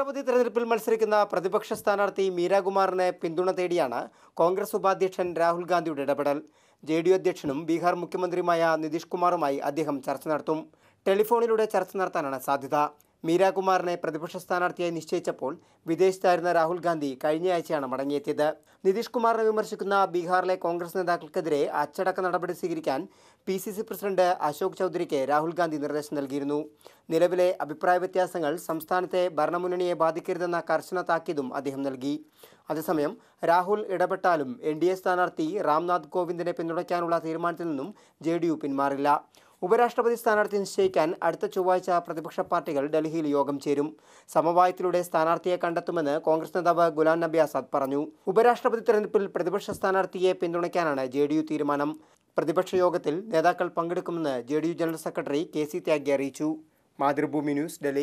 രാഷ്ട്രപതി തെരഞ്ഞെടുപ്പിൽ മത്സരിക്കുന്ന പ്രതിപക്ഷ സ്ഥാനാർത്ഥി മീരാകുമാറിനെ പിന്തുണ തേടിയാണ് കോൺഗ്രസ് ഉപാധ്യക്ഷൻ രാഹുൽ ഗാന്ധിയുടെ ഇടപെടൽ ജെ ഡി അധ്യക്ഷനും ബീഹാർ മുഖ്യമന്ത്രിയുമായ നിതീഷ് കുമാറുമായി അദ്ദേഹം ചർച്ച നടത്തും ടെലിഫോണിലൂടെ ചർച്ച നടത്താനാണ് സാധ്യത മീരാകുമാറിനെ പ്രതിപക്ഷ സ്ഥാനാർത്ഥിയായി നിശ്ചയിച്ചപ്പോൾ വിദേശത്തായിരുന്ന രാഹുൽ ഗാന്ധി കഴിഞ്ഞയാഴ്ചയാണ് മടങ്ങിയെത്തിയത് നിതീഷ് കുമാറിനെ വിമർശിക്കുന്ന ബീഹാറിലെ കോൺഗ്രസ് നേതാക്കൾക്കെതിരെ അച്ചടക്ക നടപടി സ്വീകരിക്കാൻ P C C president Ashok ചൗധരിക്ക് രാഹുൽ ഗാന്ധി നിർദ്ദേശം നൽകിയിരുന്നു നിലവിലെ അഭിപ്രായ വ്യത്യാസങ്ങൾ സംസ്ഥാനത്തെ ഭരണമുന്നണിയെ ബാധിക്കരുതെന്ന കർശന താക്കീതും അദ്ദേഹം നൽകി അതേസമയം രാഹുൽ ഇടപെട്ടാലും എൻ ഡി എ സ്ഥാനാർത്ഥി രാംനാഥ് കോവിന്ദിനെ പിന്തുണയ്ക്കാനുള്ള തീരുമാനത്തിൽ നിന്നും ജെ പിന്മാറില്ല ഉപരാഷ്ട്രപതി സ്ഥാനാർത്ഥി നിശ്ചയിക്കാൻ അടുത്ത ചൊവ്വാഴ്ച പ്രതിപക്ഷ പാർട്ടികൾ ഡൽഹിയിൽ യോഗം ചേരും സമവായത്തിലൂടെ സ്ഥാനാർത്ഥിയെ കണ്ടെത്തുമെന്ന് കോൺഗ്രസ് നേതാവ് ഗുലാം നബി ആസാദ് പറഞ്ഞു ഉപരാഷ്ട്രപതി തെരഞ്ഞെടുപ്പിൽ പ്രതിപക്ഷ സ്ഥാനാർത്ഥിയെ പിന്തുണയ്ക്കാനാണ് ജെ തീരുമാനം പ്രതിപക്ഷ യോഗത്തിൽ നേതാക്കൾ പങ്കെടുക്കുമെന്ന് J general secretary K C Tyagi അറിയിച്ചു മാതൃഭൂമി ന്യൂസ് ഡൽഹി